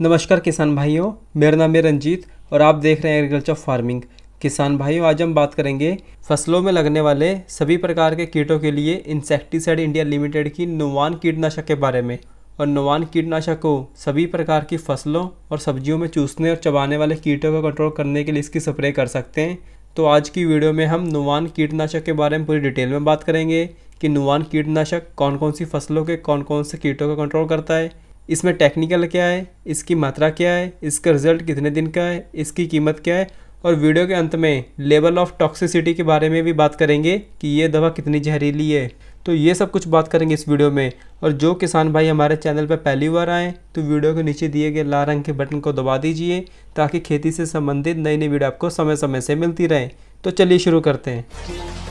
नमस्कार किसान भाइयों मेरा नाम है रंजीत और आप देख रहे हैं एग्रीकल्चर फार्मिंग किसान भाइयों आज हम बात करेंगे फसलों में लगने वाले सभी प्रकार के कीटों के लिए इंसेक्टिसाइड इंडिया लिमिटेड की नुवान कीटनाशक के बारे में और नुवान कीटनाशक को सभी प्रकार की फसलों और सब्जियों में चूसने और चबाने वाले कीटों को कंट्रोल करने के लिए इसकी स्प्रे कर सकते हैं तो आज की वीडियो में हम नुवान कीटनाशक के बारे में पूरी डिटेल में बात करेंगे कि नुवान कीटनाशक कौन कौन सी फसलों के कौन कौन से कीटों का कंट्रोल करता है इसमें टेक्निकल क्या है इसकी मात्रा क्या है इसका रिजल्ट कितने दिन का है इसकी कीमत क्या है और वीडियो के अंत में लेवल ऑफ टॉक्सिसिटी के बारे में भी बात करेंगे कि ये दवा कितनी जहरीली है तो ये सब कुछ बात करेंगे इस वीडियो में और जो किसान भाई हमारे चैनल पर पहली बार आएँ तो वीडियो के नीचे दिए गए लाल रंग के बटन को दबा दीजिए ताकि खेती से संबंधित नई नई वीडियो आपको समय समय से मिलती रहें तो चलिए शुरू करते हैं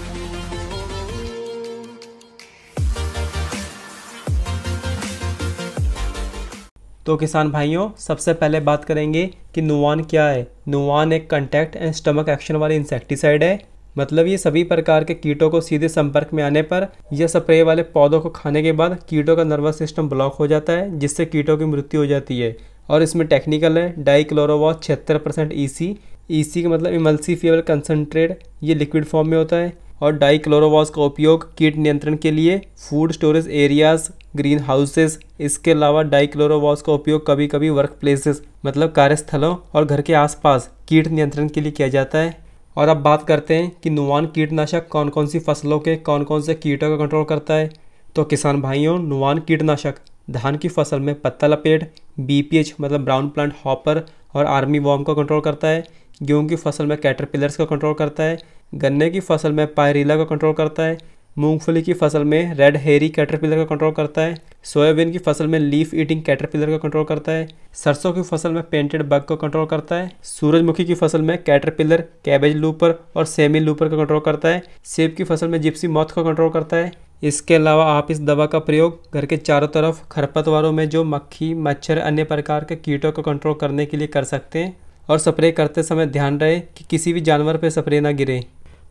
तो किसान भाइयों सबसे पहले बात करेंगे कि नुवान क्या है नुवान एक कंटेक्ट एंड स्टमक एक्शन वाले इंसेक्टिसाइड है मतलब ये सभी प्रकार के कीटों को सीधे संपर्क में आने पर यह स्प्रे वाले पौधों को खाने के बाद कीटों का नर्वस सिस्टम ब्लॉक हो जाता है जिससे कीटों की मृत्यु हो जाती है और इसमें टेक्निकल है डाई क्लोरोवॉस छिहत्तर परसेंट ई सी ई सी का मतलब फीवर कंसनट्रेट ये लिक्विड फॉर्म में होता है और डाईक्लोरोवॉस का उपयोग कीट नियंत्रण के लिए food storage areas greenhouses इसके अलावा डाईक्लोरोवॉस का उपयोग कभी कभी वर्क प्लेसेस मतलब कार्यस्थलों और घर के आसपास कीट नियंत्रण के लिए किया जाता है और अब बात करते हैं कि नुवान कीटनाशक कौन कौन सी फसलों के कौन कौन से कीटों का कंट्रोल करता है तो किसान भाइयों नुवान कीटनाशक धान की फसल में पत्ता लपेट बी मतलब ब्राउन प्लांट हॉपर और आर्मी वॉम को कंट्रोल करता है गेहूँ की फसल में कैटरपिलर्स को कंट्रोल करता है गन्ने की फसल में पायरीला को कंट्रोल करता है मूंगफली की फसल में रेड हेरी कैटरपिलर का कंट्रोल करता है सोयाबीन की फसल में लीफ ईटिंग कैटरपिलर का कंट्रोल करता है सरसों की फसल में पेंटेड बग को कंट्रोल करता है सूरजमुखी की फसल में कैटरपिलर कैबेज लूपर और सेमी लूपर का कंट्रोल करता है सेब की फसल में जिप्सी मौत को कंट्रोल करता है इसके अलावा आप इस दवा का प्रयोग घर के चारों तरफ खरपतवारों में जो मक्खी मच्छर अन्य प्रकार के कीटों को कंट्रोल करने के लिए कर सकते हैं और स्प्रे करते समय ध्यान रहे कि किसी भी जानवर पर स्प्रे ना गिरे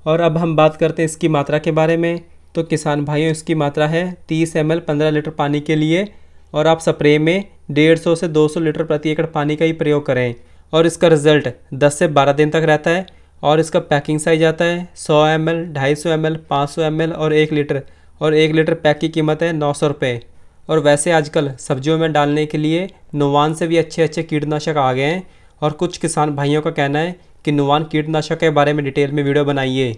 और अब हम बात करते हैं इसकी मात्रा के बारे में तो किसान भाइयों इसकी मात्रा है तीस एम एल पंद्रह लीटर पानी के लिए और आप स्प्रे में डेढ़ सौ से दो सौ लीटर प्रति एकड़ पानी का ही प्रयोग करें और इसका रिजल्ट दस से बारह दिन तक रहता है और इसका पैकिंग साइज आता है सौ एम एल ढाई सौ एम एल पाँच सौ एम एल और एक लीटर और एक लीटर पैक की कीमत है नौ सौ रुपये और वैसे आजकल सब्जियों में डालने के लिए नुवान से भी अच्छे अच्छे कीटनाशक आ गए हैं और कुछ किसान भाइयों का कहना है कि नुवान कीटनाशक के बारे में डिटेल में वीडियो बनाइए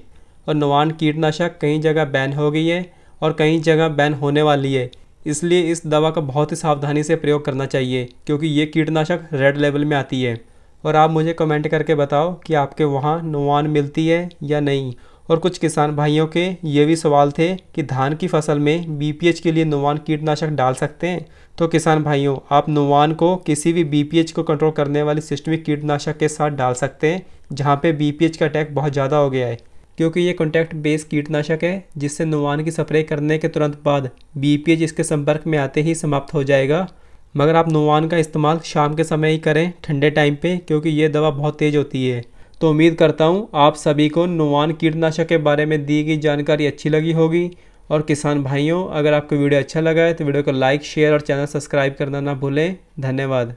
और नुवान कीटनाशक कई जगह बैन हो गई है और कई जगह बैन होने वाली है इसलिए इस दवा का बहुत ही सावधानी से प्रयोग करना चाहिए क्योंकि ये कीटनाशक रेड लेवल में आती है और आप मुझे कमेंट करके बताओ कि आपके वहाँ नुवान मिलती है या नहीं और कुछ किसान भाइयों के ये भी सवाल थे कि धान की फसल में बीपीएच के लिए नुवान कीटनाशक डाल सकते हैं तो किसान भाइयों आप नुवान को किसी भी बीपीएच को कंट्रोल करने वाले सिस्टमिक कीटनाशक के साथ डाल सकते हैं जहाँ पे बीपीएच का अटैक बहुत ज़्यादा हो गया है क्योंकि ये कॉन्टैक्ट बेस कीटनाशक है जिससे नुवान की स्प्रे करने के तुरंत बाद बी इसके संपर्क में आते ही समाप्त हो जाएगा मगर आप नुवान का इस्तेमाल शाम के समय ही करें ठंडे टाइम पर क्योंकि ये दवा बहुत तेज़ होती है तो उम्मीद करता हूँ आप सभी को नुमान कीटनाशक के बारे में दी गई जानकारी अच्छी लगी होगी और किसान भाइयों अगर आपको वीडियो अच्छा लगा है तो वीडियो को लाइक शेयर और चैनल सब्सक्राइब करना ना भूलें धन्यवाद